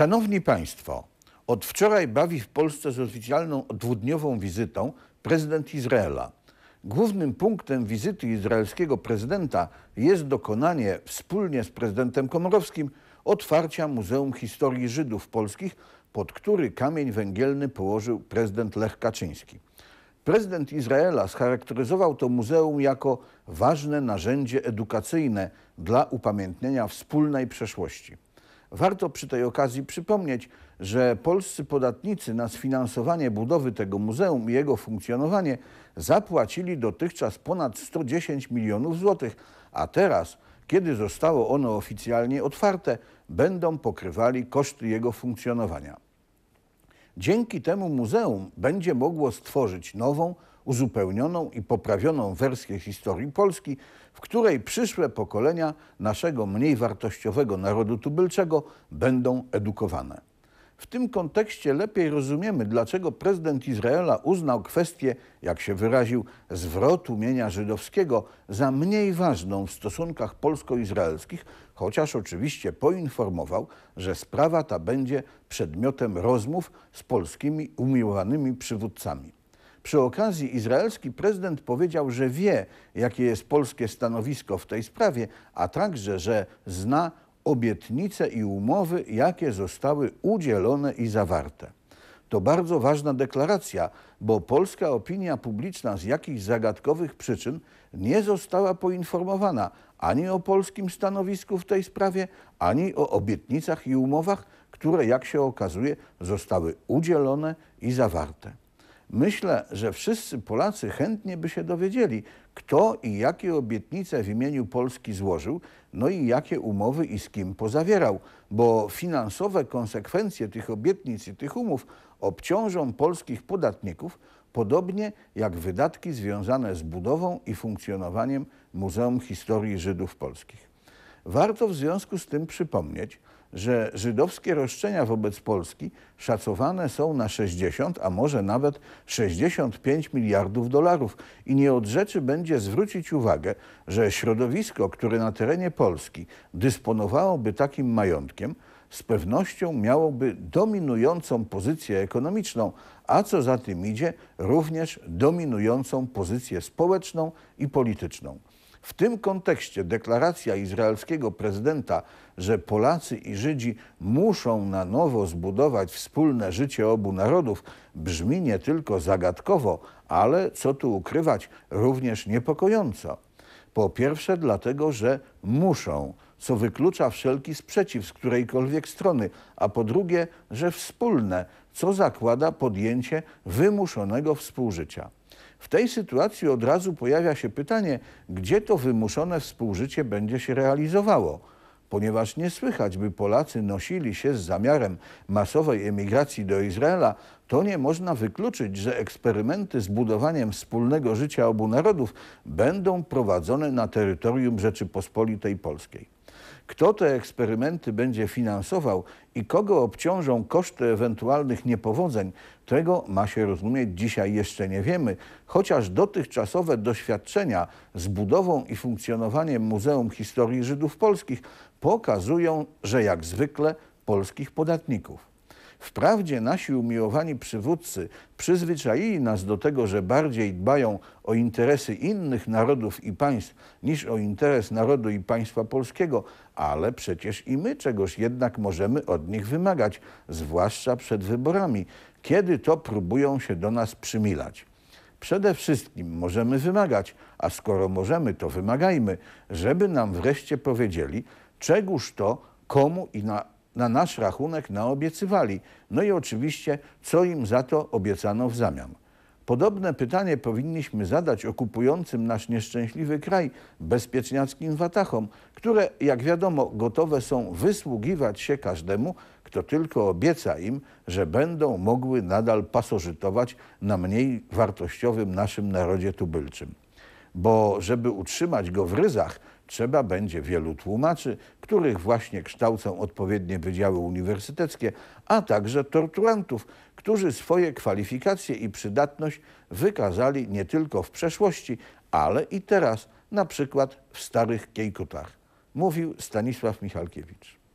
Szanowni Państwo, od wczoraj bawi w Polsce z oficjalną dwudniową wizytą prezydent Izraela. Głównym punktem wizyty izraelskiego prezydenta jest dokonanie wspólnie z prezydentem Komorowskim otwarcia Muzeum Historii Żydów Polskich, pod który kamień węgielny położył prezydent Lech Kaczyński. Prezydent Izraela scharakteryzował to muzeum jako ważne narzędzie edukacyjne dla upamiętnienia wspólnej przeszłości. Warto przy tej okazji przypomnieć, że polscy podatnicy na sfinansowanie budowy tego muzeum i jego funkcjonowanie zapłacili dotychczas ponad 110 milionów złotych, a teraz, kiedy zostało ono oficjalnie otwarte, będą pokrywali koszty jego funkcjonowania. Dzięki temu muzeum będzie mogło stworzyć nową, uzupełnioną i poprawioną wersję historii Polski, w której przyszłe pokolenia naszego mniej wartościowego narodu tubylczego będą edukowane. W tym kontekście lepiej rozumiemy, dlaczego prezydent Izraela uznał kwestię, jak się wyraził, zwrotu mienia żydowskiego za mniej ważną w stosunkach polsko-izraelskich, chociaż oczywiście poinformował, że sprawa ta będzie przedmiotem rozmów z polskimi umiłowanymi przywódcami. Przy okazji izraelski prezydent powiedział, że wie, jakie jest polskie stanowisko w tej sprawie, a także, że zna obietnice i umowy, jakie zostały udzielone i zawarte. To bardzo ważna deklaracja, bo polska opinia publiczna z jakichś zagadkowych przyczyn nie została poinformowana ani o polskim stanowisku w tej sprawie, ani o obietnicach i umowach, które, jak się okazuje, zostały udzielone i zawarte. Myślę, że wszyscy Polacy chętnie by się dowiedzieli, kto i jakie obietnice w imieniu Polski złożył, no i jakie umowy i z kim pozawierał, bo finansowe konsekwencje tych obietnic i tych umów obciążą polskich podatników, podobnie jak wydatki związane z budową i funkcjonowaniem Muzeum Historii Żydów Polskich. Warto w związku z tym przypomnieć, że żydowskie roszczenia wobec Polski szacowane są na 60, a może nawet 65 miliardów dolarów i nie od rzeczy będzie zwrócić uwagę, że środowisko, które na terenie Polski dysponowałoby takim majątkiem, z pewnością miałoby dominującą pozycję ekonomiczną, a co za tym idzie również dominującą pozycję społeczną i polityczną. W tym kontekście deklaracja izraelskiego prezydenta, że Polacy i Żydzi muszą na nowo zbudować wspólne życie obu narodów, brzmi nie tylko zagadkowo, ale, co tu ukrywać, również niepokojąco. Po pierwsze dlatego, że muszą, co wyklucza wszelki sprzeciw z którejkolwiek strony, a po drugie, że wspólne, co zakłada podjęcie wymuszonego współżycia. W tej sytuacji od razu pojawia się pytanie, gdzie to wymuszone współżycie będzie się realizowało ponieważ nie słychać, by Polacy nosili się z zamiarem masowej emigracji do Izraela, to nie można wykluczyć, że eksperymenty z budowaniem wspólnego życia obu narodów będą prowadzone na terytorium Rzeczypospolitej Polskiej. Kto te eksperymenty będzie finansował i kogo obciążą koszty ewentualnych niepowodzeń, tego ma się rozumieć dzisiaj jeszcze nie wiemy, chociaż dotychczasowe doświadczenia z budową i funkcjonowaniem Muzeum Historii Żydów Polskich pokazują, że jak zwykle polskich podatników Wprawdzie nasi umiłowani przywódcy przyzwyczaili nas do tego, że bardziej dbają o interesy innych narodów i państw niż o interes narodu i państwa polskiego, ale przecież i my czegoś jednak możemy od nich wymagać, zwłaszcza przed wyborami, kiedy to próbują się do nas przymilać. Przede wszystkim możemy wymagać, a skoro możemy, to wymagajmy, żeby nam wreszcie powiedzieli, czegóż to, komu i na na nasz rachunek naobiecywali. No i oczywiście, co im za to obiecano w zamian. Podobne pytanie powinniśmy zadać okupującym nasz nieszczęśliwy kraj bezpieczniackim watachom, które, jak wiadomo, gotowe są wysługiwać się każdemu, kto tylko obieca im, że będą mogły nadal pasożytować na mniej wartościowym naszym narodzie tubylczym. Bo żeby utrzymać go w ryzach, trzeba będzie wielu tłumaczy, których właśnie kształcą odpowiednie wydziały uniwersyteckie, a także torturantów, którzy swoje kwalifikacje i przydatność wykazali nie tylko w przeszłości, ale i teraz, na przykład w Starych Kiejkutach, mówił Stanisław Michalkiewicz.